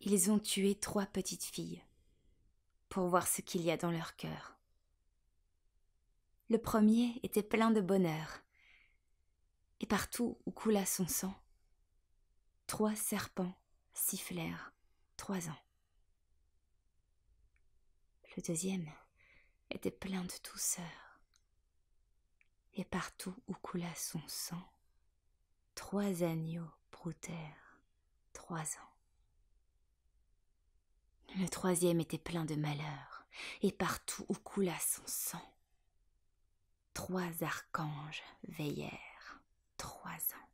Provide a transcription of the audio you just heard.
Ils ont tué trois petites filles pour voir ce qu'il y a dans leur cœur. Le premier était plein de bonheur, et partout où coula son sang, trois serpents sifflèrent trois ans. Le deuxième était plein de douceur, et partout où coula son sang, trois agneaux broutèrent trois ans. Le troisième était plein de malheur, et partout où coula son sang, trois archanges veillèrent trois ans.